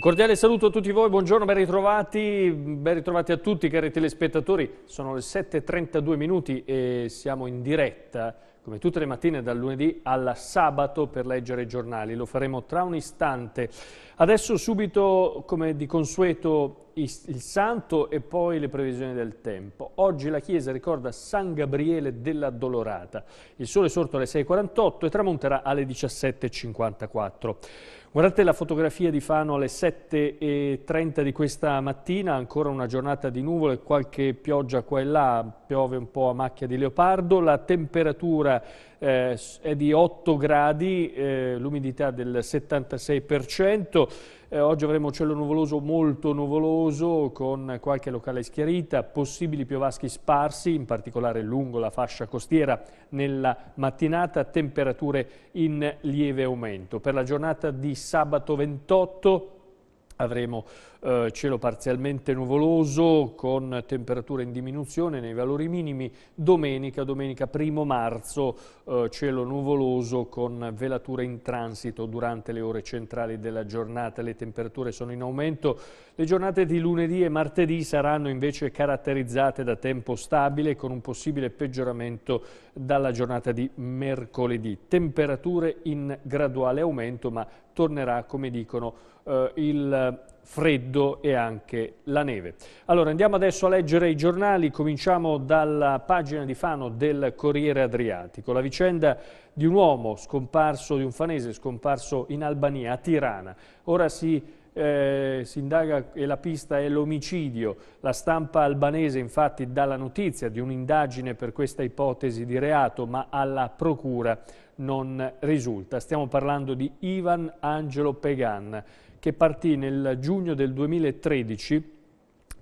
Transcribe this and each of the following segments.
Un cordiale saluto a tutti voi, buongiorno, ben ritrovati, ben ritrovati a tutti cari telespettatori. Sono le 7.32 minuti e siamo in diretta, come tutte le mattine, dal lunedì al sabato per leggere i giornali. Lo faremo tra un istante. Adesso subito, come di consueto, il santo e poi le previsioni del tempo. Oggi la chiesa ricorda San Gabriele della Dolorata. Il sole è sorto alle 6.48 e tramonterà alle 17.54. Guardate la fotografia di Fano alle 7.30 di questa mattina, ancora una giornata di nuvole, qualche pioggia qua e là, piove un po' a macchia di leopardo, la temperatura eh, è di 8 gradi, eh, l'umidità del 76%, eh, oggi avremo cielo nuvoloso molto nuvoloso con qualche locale schiarita, possibili piovaschi sparsi, in particolare lungo la fascia costiera nella mattinata, temperature in lieve aumento. Per la giornata di sabato 28 avremo eh, cielo parzialmente nuvoloso con temperature in diminuzione nei valori minimi, domenica, domenica primo marzo, eh, cielo nuvoloso con velature in transito durante le ore centrali della giornata, le temperature sono in aumento, le giornate di lunedì e martedì saranno invece caratterizzate da tempo stabile con un possibile peggioramento dalla giornata di mercoledì, temperature in graduale aumento ma tornerà come dicono eh, il freddo e anche la neve. Allora andiamo adesso a leggere i giornali, cominciamo dalla pagina di Fano del Corriere Adriatico, la vicenda di un uomo scomparso, di un fanese scomparso in Albania, a Tirana. Ora si eh, si indaga e la pista è l'omicidio. La stampa albanese infatti dà la notizia di un'indagine per questa ipotesi di reato, ma alla procura non risulta. Stiamo parlando di Ivan Angelo Pegan, che partì nel giugno del 2013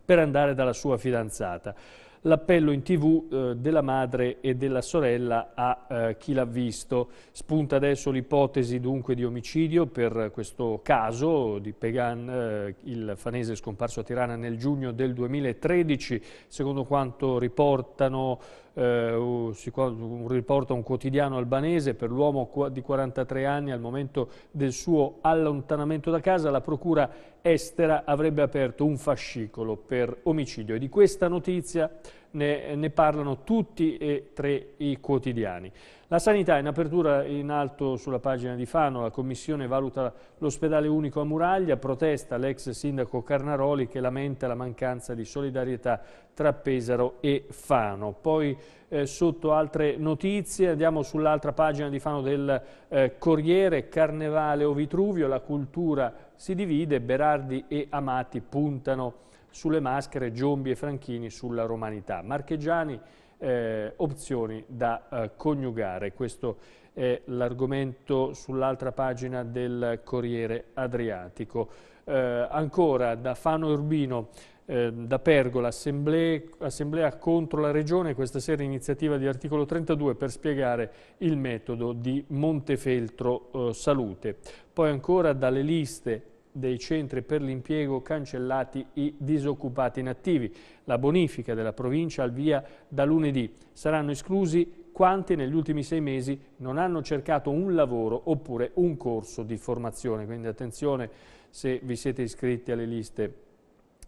per andare dalla sua fidanzata. L'appello in tv eh, della madre e della sorella a eh, chi l'ha visto. Spunta adesso l'ipotesi dunque di omicidio per questo caso di Pegan, eh, il fanese scomparso a Tirana nel giugno del 2013, secondo quanto riportano eh, un riporta un quotidiano albanese, per l'uomo di 43 anni al momento del suo allontanamento da casa la procura estera avrebbe aperto un fascicolo per omicidio e di questa notizia ne, ne, parlano tutti e tre i quotidiani. La sanità in apertura in alto sulla pagina di Fano, la commissione valuta l'ospedale unico a Muraglia, protesta l'ex sindaco Carnaroli che lamenta la mancanza di solidarietà tra Pesaro e Fano. Poi eh, sotto altre notizie andiamo sull'altra pagina di Fano del eh, Corriere, Carnevale o Vitruvio, la cultura si divide, Berardi e Amati puntano a sulle maschere, Giombi e Franchini sulla romanità. Marchegiani, eh, opzioni da eh, coniugare. Questo è l'argomento sull'altra pagina del Corriere Adriatico. Eh, ancora da Fano Urbino, ehm, da Pergola, assemblea, assemblea contro la Regione, questa sera iniziativa di articolo 32 per spiegare il metodo di Montefeltro eh, Salute. Poi ancora dalle liste dei centri per l'impiego cancellati i disoccupati inattivi. La bonifica della provincia al via da lunedì. Saranno esclusi quanti negli ultimi sei mesi non hanno cercato un lavoro oppure un corso di formazione. Quindi attenzione se vi siete iscritti alle liste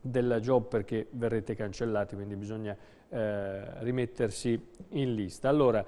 della job perché verrete cancellati, quindi bisogna eh, rimettersi in lista. Allora,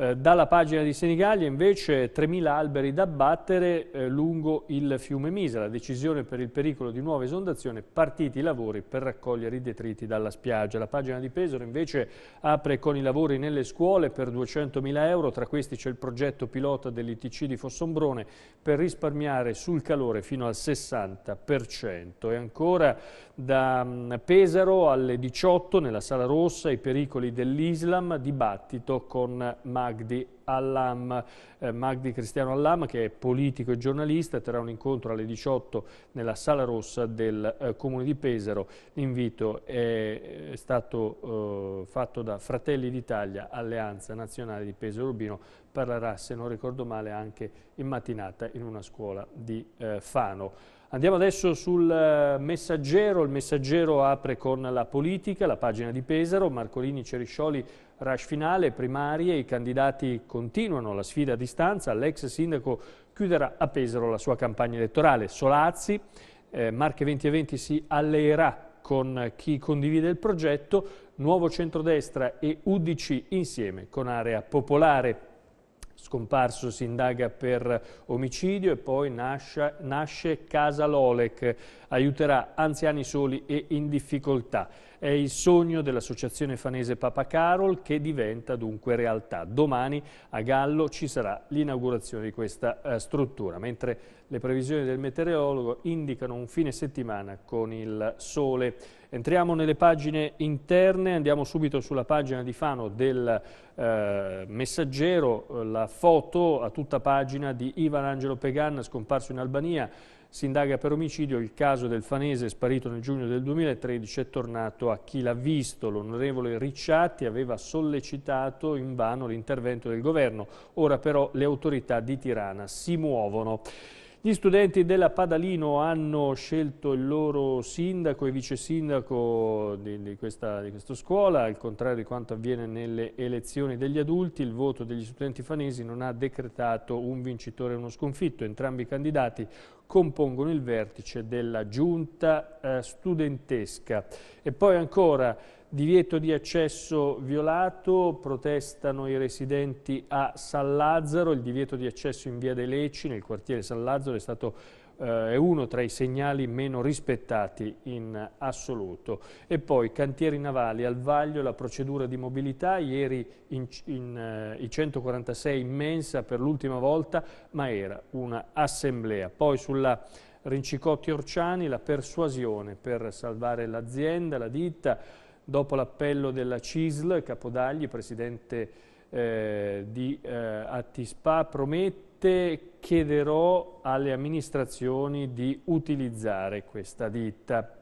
eh, dalla pagina di Senigallia invece 3.000 alberi da abbattere eh, lungo il fiume Misa, la decisione per il pericolo di nuova esondazione, partiti i lavori per raccogliere i detriti dalla spiaggia. La pagina di Pesaro invece apre con i lavori nelle scuole per 200.000 euro, tra questi c'è il progetto pilota dell'ITC di Fossombrone per risparmiare sul calore fino al 60%. E ancora da mh, mm, Pesaro alle 18 nella Sala Rossa i pericoli dell'Islam, dibattito con Mario kdy Allam, eh, Magdi Cristiano Allam che è politico e giornalista, terrà un incontro alle 18 nella Sala Rossa del eh, Comune di Pesaro. L'invito è, eh, è, stato eh, fatto da Fratelli d'Italia, Alleanza Nazionale di Pesaro Urbino, parlerà se non ricordo male anche in mattinata in una scuola di eh, Fano. Andiamo adesso sul eh, messaggero, il messaggero apre con la politica, la pagina di Pesaro, Marcolini, Ceriscioli, rush finale, primarie, i candidati con continuano la sfida a distanza, l'ex sindaco chiuderà a Pesaro la sua campagna elettorale. Solazzi, eh, Marche 2020 si alleerà con chi condivide il progetto, Nuovo Centrodestra e UDC insieme con Area Popolare. Scomparso si indaga per omicidio e poi nasce, nasce Casa Lolec, aiuterà anziani soli e in difficoltà è il sogno dell'associazione fanese Papa Carol che diventa dunque realtà. Domani a Gallo ci sarà l'inaugurazione di questa eh, struttura, mentre le previsioni del meteorologo indicano un fine settimana con il sole. Entriamo nelle pagine interne, andiamo subito sulla pagina di Fano del eh, Messaggero, la foto a tutta pagina di Ivan Angelo Pegan scomparso in Albania, si indaga per omicidio il caso del fanese sparito nel giugno del 2013 è tornato a chi l'ha visto. L'onorevole Ricciatti aveva sollecitato invano l'intervento del governo. Ora però le autorità di Tirana si muovono. Gli studenti della Padalino hanno scelto il loro sindaco e vice sindaco di, di, questa, di, questa, scuola, al contrario di quanto avviene nelle elezioni degli adulti, il voto degli studenti fanesi non ha decretato un vincitore e uno sconfitto, entrambi i candidati compongono il vertice della giunta eh, studentesca. E poi ancora divieto di accesso violato, protestano i residenti a San Lazzaro, il divieto di accesso in via dei Leci nel quartiere San Lazzaro è stato eh, è uno tra i segnali meno rispettati in assoluto. E poi cantieri navali, al vaglio la procedura di mobilità, ieri in, in, eh, i 146 in mensa per l'ultima volta, ma era un'assemblea. Poi sulla Rincicotti Orciani la persuasione per salvare l'azienda, la ditta, dopo l'appello della CISL, Capodagli, presidente eh, di eh, Attispa, promette sicuramente chiederò alle amministrazioni di utilizzare questa ditta.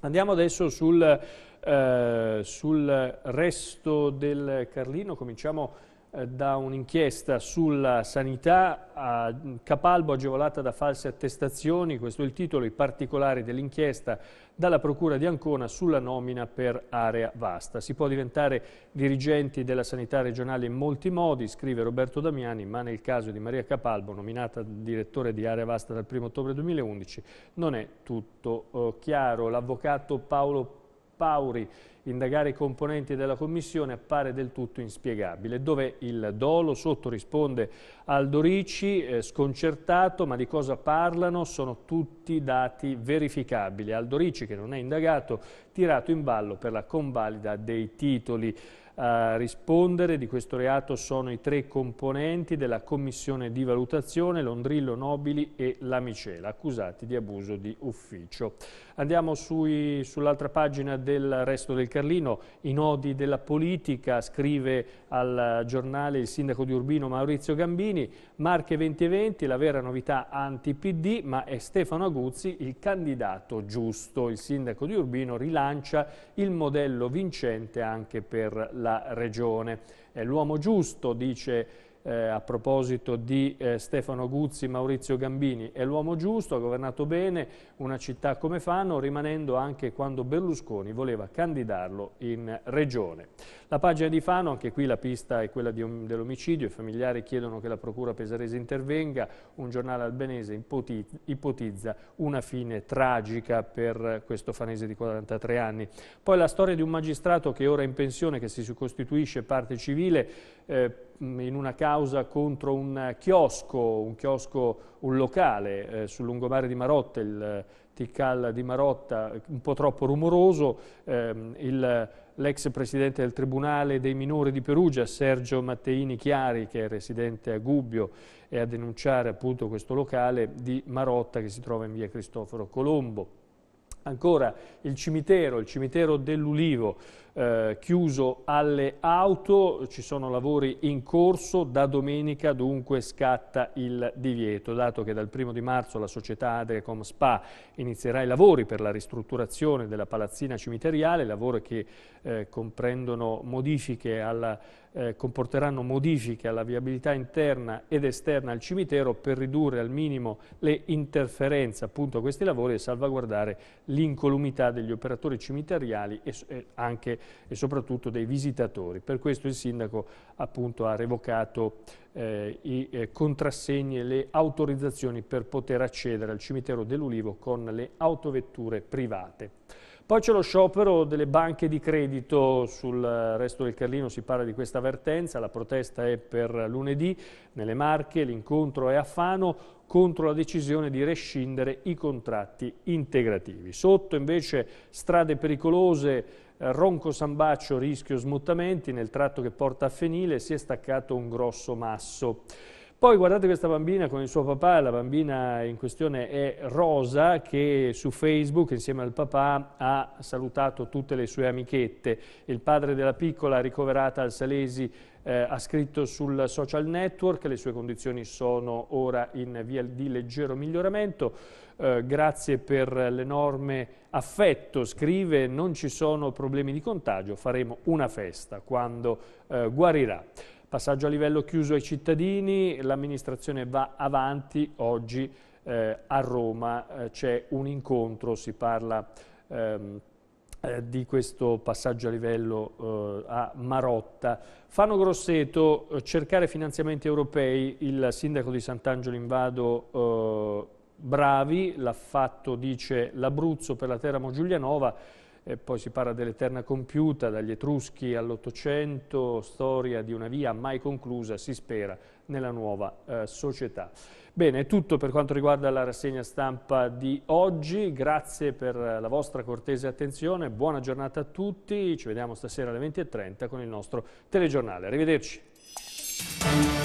Andiamo adesso sul, eh, sul resto del Carlino, cominciamo eh, da un'inchiesta sulla sanità a mm, Capalbo agevolata da false attestazioni, questo è il titolo, i particolari dell'inchiesta dalla Procura di Ancona sulla nomina per area vasta. Si può diventare dirigenti della sanità regionale in molti modi, scrive Roberto Damiani, ma nel caso di Maria Capalbo, nominata direttore di area vasta dal 1 ottobre 2011, non è tutto eh, chiaro. L'avvocato Paolo Pauri indagare i componenti della commissione appare del tutto inspiegabile, dove il dolo sotto risponde Aldo Ricci, eh, sconcertato, ma di cosa parlano? Sono tutti dati verificabili. Aldo Ricci, che non è indagato, tirato in ballo per la convalida dei titoli a rispondere di questo reato sono i tre componenti della commissione di valutazione, Londrillo, Nobili e Lamicela, accusati di abuso di ufficio. Andiamo sull'altra pagina del resto del Carlino, i nodi della politica, scrive al giornale il sindaco di Urbino Maurizio Gambini, Marche 2020, la vera novità anti-PD, ma è Stefano Aguzzi il candidato giusto. Il sindaco di Urbino rilancia il modello vincente anche per la regione. È l'uomo giusto, dice eh, a proposito di eh, Stefano Guzzi, Maurizio Gambini, è l'uomo giusto, ha governato bene una città come Fano, rimanendo anche quando Berlusconi voleva candidarlo in regione. La pagina di Fano, anche qui la pista è quella dell'omicidio, i familiari chiedono che la procura pesarese intervenga, un giornale albanese ipotizza una fine tragica per questo fanese di 43 anni. Poi la storia di un magistrato che ora è in pensione, che si costituisce parte civile, eh, in una causa contro un chiosco, un, chiosco, un locale eh, sul lungomare di Marotta, il eh, Tical di Marotta, un po' troppo rumoroso, ehm, l'ex presidente del Tribunale dei Minori di Perugia, Sergio Matteini Chiari, che è residente a Gubbio, è a denunciare appunto questo locale di Marotta che si trova in via Cristoforo Colombo. Ancora il cimitero, il cimitero dell'Ulivo, eh, chiuso alle auto, ci sono lavori in corso, da domenica dunque scatta il divieto, dato che dal primo di marzo la società Adecom Spa inizierà i lavori per la ristrutturazione della palazzina cimiteriale, lavori che eh, comprendono modifiche alla eh, comporteranno modifiche alla viabilità interna ed esterna al cimitero per ridurre al minimo le interferenze appunto a questi lavori e salvaguardare l'incolumità degli operatori cimiteriali e, e, anche e soprattutto dei visitatori. Per questo il sindaco appunto ha revocato eh, i eh, contrassegni e le autorizzazioni per poter accedere al cimitero dell'Ulivo con le autovetture private. Poi c'è lo sciopero delle banche di credito, sul eh, resto del Carlino si parla di questa avvertenza, la protesta è per lunedì nelle Marche, l'incontro è a Fano contro la decisione di rescindere i contratti integrativi. Sotto invece strade pericolose, eh, Ronco Sambaccio rischio smottamenti, nel tratto che porta a Fenile si è staccato un grosso masso. Poi guardate questa bambina con il suo papà, la bambina in questione è Rosa che su Facebook insieme al papà ha salutato tutte le sue amichette. Il padre della piccola ricoverata al Salesi eh, ha scritto sul social network, le sue condizioni sono ora in via di leggero miglioramento, eh, grazie per l'enorme affetto, scrive non ci sono problemi di contagio, faremo una festa quando eh, guarirà passaggio a livello chiuso ai cittadini, l'amministrazione va avanti, oggi eh, a Roma eh, c'è un incontro, si parla ehm, eh, di questo passaggio a livello eh, a Marotta. Fano Grosseto, eh, cercare finanziamenti europei, il sindaco di Sant'Angelo Invado eh, Bravi l'ha fatto, dice l'Abruzzo per la Teramo Giulianova, e poi si parla dell'eterna compiuta, dagli Etruschi all'Ottocento, storia di una via mai conclusa, si spera, nella nuova eh, società. Bene, è tutto per quanto riguarda la rassegna stampa di oggi, grazie per la vostra cortese attenzione, buona giornata a tutti, ci vediamo stasera alle 20.30 con il nostro telegiornale. Arrivederci.